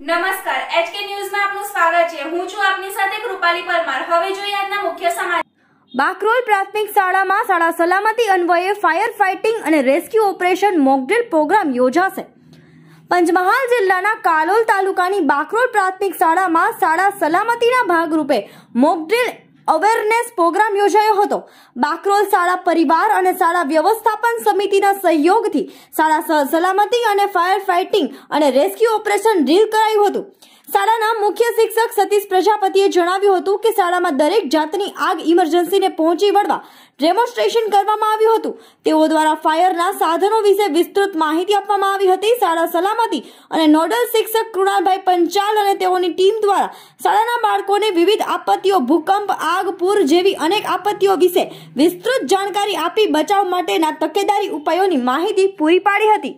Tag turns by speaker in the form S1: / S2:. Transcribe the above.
S1: નમસ્કાર એચકે ન્યૂઝમાં આપનું સ્વાગત છે હું છું આપની સાથે કૃપાલી પરમાર
S2: હવે જોઈએ આજના મુખ્ય સમાચાર બાકરોલ પ્રાથમિક શાળામાં શાળા સલામતી અન્વયે ફાયર ફાઇટિંગ અને રેસ્ક્યુ ઓપરેશન મોકડ્રિલ પ્રોગ્રામ યોજાશે પંચમહાલ જિલ્લાના કાલોલ તાલુકાની બાકરોલ પ્રાથમિક શાળામાં શાળા સલામતીના ભાગરૂપે મોકડ્રિલ અવેરનેસ પ્રોગ્રામ યોજાયો હતો બાકરોલ શાળા પરિવાર અને શાળા વ્યવસ્થાપન સમિતિના સહયોગથી શાળા સલામતી અને ફાયર ફાઇટિંગ અને રેસ્ક્યુ ઓપરેશન ડ્રીલ કરાયું હતું શાળાના મુખ્ય શિક્ષક સતીશ પ્રજાપતિએ જણાવ્યું હતું કે શાળામાં દરેક જાતની આગ ઇમરજન્સીને પહોંચી વળવા ડેમોન્સ્ટ્રેશન કરવામાં આવ્યું હતું તેઓ દ્વારા ફાયરના સાધનો વિશે વિસ્તૃત માહિતી આપવામાં આવી હતી શાળા સલામતી અને નોડલ શિક્ષક કૃણાલભાઈ પંચાલ અને તેઓની ટીમ દ્વારા શાળાના બાળકોને વિવિધ આપત્તિઓ ભૂકંપ આગ આગ પૂર જેવી અનેક આપત્તિઓ વિશે વિસ્તૃત જાણકારી આપી બચાવ માટેના તકેદારી ઉપાયોની માહિતી પૂરી પાડી હતી